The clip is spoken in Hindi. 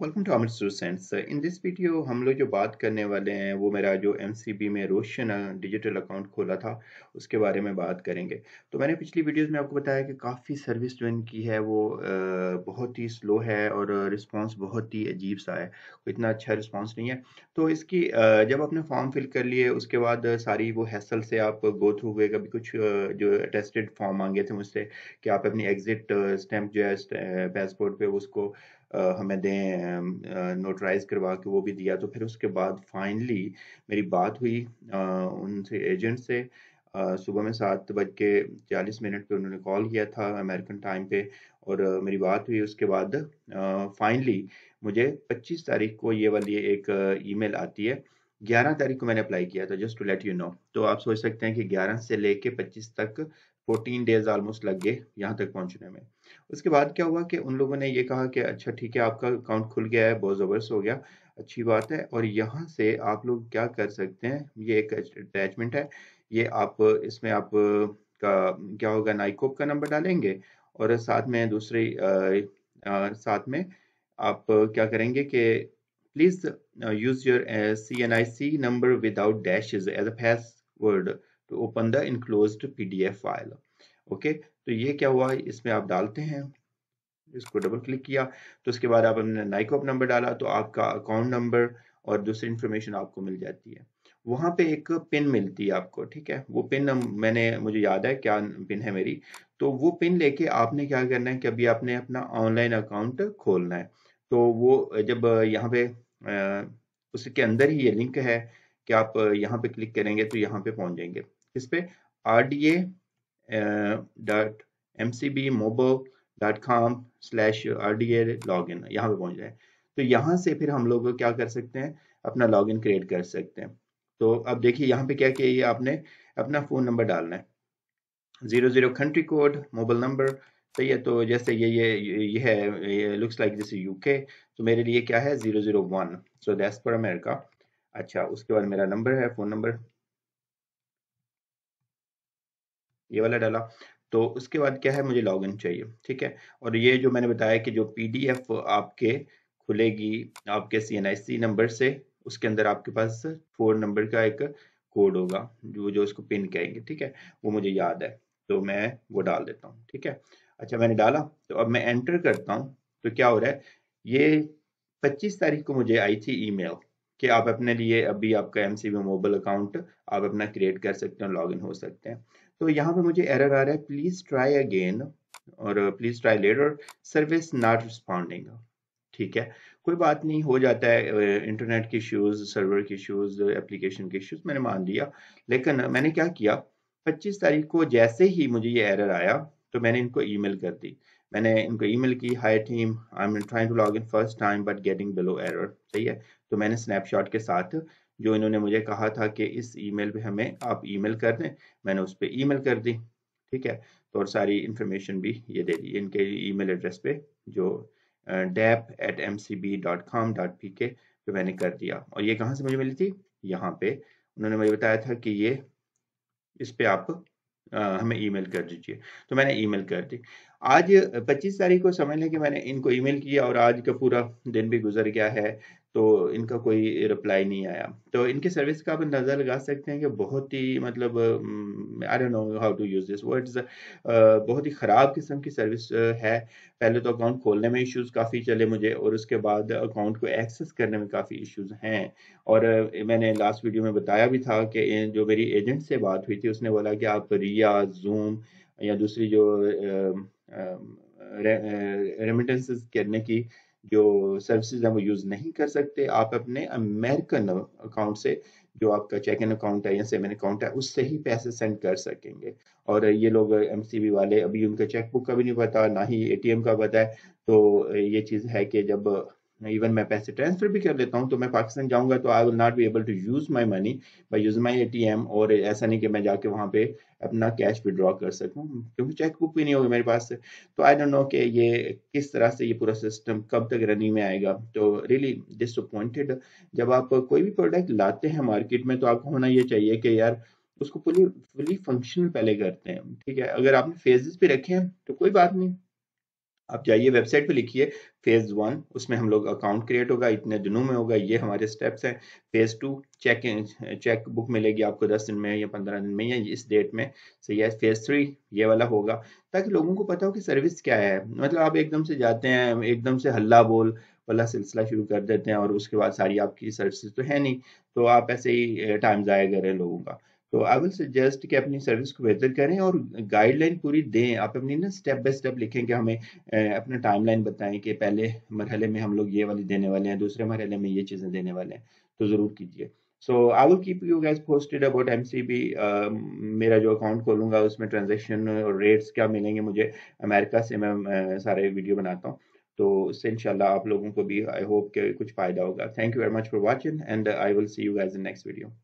welcome to Amit sense in this video हम लोग जो बात करने वाले हैं वो मेरा जो एम सी बी में रोशन डिजिटल अकाउंट खोला था उसके बारे में बात करेंगे तो मैंने पिछली वीडियोज में आपको बताया कि काफ़ी सर्विस जो इनकी है वो बहुत ही स्लो है और रिस्पॉन्स बहुत ही अजीब सा है इतना अच्छा रिस्पॉन्स नहीं है तो इसकी जब आपने फॉर्म फिल कर लिए उसके बाद सारी वो हैसल से आप गो थ्रू हुए कभी कुछ जो अटेस्टेड फॉर्म मांगे थे मुझसे कि आप अपनी एग्जिट स्टैम्प जो है पासपोर्ट पर उसको हमें दें नोटराइज करवा के वो भी दिया तो फिर उसके बाद फाइनली मेरी बात हुई उनसे एजेंट से सुबह में सात बज के चालीस मिनट पे उन्होंने कॉल किया था अमेरिकन टाइम पे और मेरी बात हुई उसके बाद फाइनली मुझे 25 तारीख को ये वाली एक ईमेल आती है 11 तारीख को मैंने अप्लाई किया था just to let you know तो आप सोच सकते हैं कि 11 से लेके 25 तक फोर्टीन डेज ऑलमोस्ट लग गए यहाँ तक पहुँचने में उसके बाद क्या हुआ कि उन लोगों ने ये कहा कि अच्छा ठीक है आपका अकाउंट खुल गया है बहुत ज़बरदस्त हो गया अच्छी बात है और यहाँ से आप लोग क्या कर सकते हैं ये एक अटैचमेंट है ये आप इसमें आप का क्या होगा नाइकोप का नंबर डालेंगे और साथ में दूसरे साथ में आप क्या करेंगे कि please use your C N I C number without dash as a password to तो open the enclosed pdf file okay तो ये क्या हुआ इसमें आप डालते हैं इसको डबल क्लिक किया तो उसके बाद आप अपने नाइकॉप नंबर डाला तो आपका अकाउंट नंबर और दूसरी इन्फॉर्मेशन आपको मिल जाती है वहाँ पे एक पिन मिलती है आपको ठीक है वो पिन मैंने मुझे याद है क्या पिन है मेरी तो वो पिन लेके आपने क्या करना है कि अभी आपने अपना ऑनलाइन अकाउंट खोलना है तो वो जब यहाँ पे उसके अंदर ही ये लिंक है कि आप यहाँ पे क्लिक करेंगे तो यहाँ पे पहुँच जाएंगे किस पे R D A dot M C B mobo dot com slash R D A log in यहाँ पर पहुँच जाए तो यहाँ से फिर हम लोग क्या कर सकते हैं अपना लॉग इन क्रिएट कर सकते हैं तो अब देखिए यहाँ पे क्या किया ये आपने अपना फ़ोन नंबर डालना है zero zero country code mobile number सही है तो जैसे ये ये ये है लुक्स लाइक जैसे यूके तो मेरे लिए क्या है zero zero one so that's for America अच्छा उसके बाद मेरा नंबर है फ़ोन नंबर ये वाला डाला तो उसके बाद क्या है मुझे लॉगिन चाहिए ठीक है और ये जो मैंने बताया कि जो पीडीएफ आपके खुलेगी आपके सी नंबर से उसके अंदर आपके पास फोर नंबर का एक कोड होगा जो जो उसको पिन कहेंगे ठीक है वो मुझे याद है तो मैं वो डाल देता हूँ ठीक है अच्छा मैंने डाला तो अब मैं एंटर करता हूँ तो क्या हो रहा है ये पच्चीस तारीख को मुझे आई थी ईमेल कि आप अपने लिए अभी आपका एम मोबाइल अकाउंट आप अपना क्रिएट कर सकते हो लॉगिन हो सकते हैं तो यहाँ पे मुझे एरर आ रहा है प्लीज ट्राई अगेन और please try later service not responding ठीक है कोई बात नहीं हो जाता है इंटरनेट uh, के इश्यूज सर्वर के इश्यूज एप्लीकेशन के इश्यूज मैंने मान लिया लेकिन uh, मैंने क्या किया 25 तारीख को जैसे ही मुझे ये एरर आया तो मैंने इनको ईमेल कर दी मैंने इनको ईमेल की hi team I am trying to log in first time but getting below error सही है तो मैंने स्नैपशॉट के साथ जो इन्होंने मुझे कहा था कि इस ईमेल पे हमें आप ईमेल कर दें मैंने उस पर ईमेल कर दी ठीक है तो और सारी इन्फॉर्मेशन भी ये दे दी इनके ईमेल एड्रेस पे जो dap at M C B dot com dot P K पे मैंने कर दिया और ये कहाँ से मुझे मिली थी यहाँ पे उन्होंने मुझे बताया था कि ये इस पर आप आ, हमें ईमेल कर दीजिए तो मैंने ईमेल कर दी आज 25 तारीख को समझ लें कि मैंने इनको ईमेल किया और आज का पूरा दिन भी गुजर गया है तो इनका कोई रिप्लाई नहीं आया तो इनके सर्विस का आप नज़र लगा सकते हैं कि बहुत ही मतलब I don't know how to use this words बहुत ही ख़राब किस्म की सर्विस है पहले तो अकाउंट खोलने में इश्यूज काफ़ी चले मुझे और उसके बाद अकाउंट को एक्सेस करने में काफ़ी इश्यूज हैं और मैंने लास्ट वीडियो में बताया भी था कि जो मेरी एजेंट से बात हुई थी उसने बोला कि आप रिया जूम या दूसरी जो रेमिटेंसेस करने की जो सर्विसेज है वो यूज़ नहीं कर सकते आप अपने अमेरिकन अकाउंट से जो आपका चेक इन अकाउंट है या सेवन अकाउंट है उससे ही पैसे सेंड कर सकेंगे और ये लोग एम वाले अभी उनका चेकबुक का भी नहीं पता ना ही ए का पता है तो ये चीज़ है कि जब इवन मैं पैसे ट्रांसफर भी कर लेता हूँ तो मैं पाकिस्तान जाऊँगा तो I will not be able to use my money by use my A T M और ऐसा नहीं कि मैं जाके वहाँ पे अपना कैश विड्रॉ कर सकूँ क्योंकि चेक बुक भी नहीं होगी मेरे पास से तो आई डोंट नो कि ये किस तरह से ये पूरा सिस्टम कब तक रनिंग में आएगा तो रियली डिसअपॉइंटेड जब आप कोई भी प्रोडक्ट लाते हैं मार्केट में तो आपको होना ये चाहिए कि यार उसको फुली फुली फंक्शन पहले करते हैं ठीक है अगर आपने फेजेस भी रखे हैं तो कोई बात नहीं आप जाइए वेबसाइट पे लिखिए फेज वन उसमें हम लोग अकाउंट क्रिएट होगा इतने दिनों में होगा ये हमारे स्टेप्स हैं phase two cheque cheque book मिलेगी आपको दस दिन में या पंद्रह दिन में या इस डेट में सो so, फेज थ्री ये वाला होगा ताकि लोगों को पता हो कि सर्विस क्या है मतलब आप एकदम से जाते हैं एकदम से हल्ला बोल वाला सिलसिला शुरू कर देते हैं और उसके बाद सारी आपकी सर्विस तो है नहीं तो आप ऐसे ही टाइम ज़ाया करें लोगों का तो आई विल सजेस्ट कि अपनी सर्विस को बेहतर करें और गाइडलाइन पूरी दें आप अपनी ना स्टेप बाय स्टेप लिखें कि हमें अपना टाइमलाइन बताएं कि पहले मरहले में हम लोग ये वाली देने वाले हैं दूसरे मरहले में ये चीज़ें देने वाले हैं तो ज़रूर कीजिए so I will keep you guys posted about M C B मेरा जो अकाउंट खोलूँगा उसमें ट्रांजेक्शन और रेट्स क्या मिलेंगे मुझे अमेरिका से मैं सारे वीडियो बनाता हूँ तो उससे इंशाल्लाह आप लोगों को भी आई होप के कुछ फ़ायदा होगा thank you very much for watching and I will see you guys in next video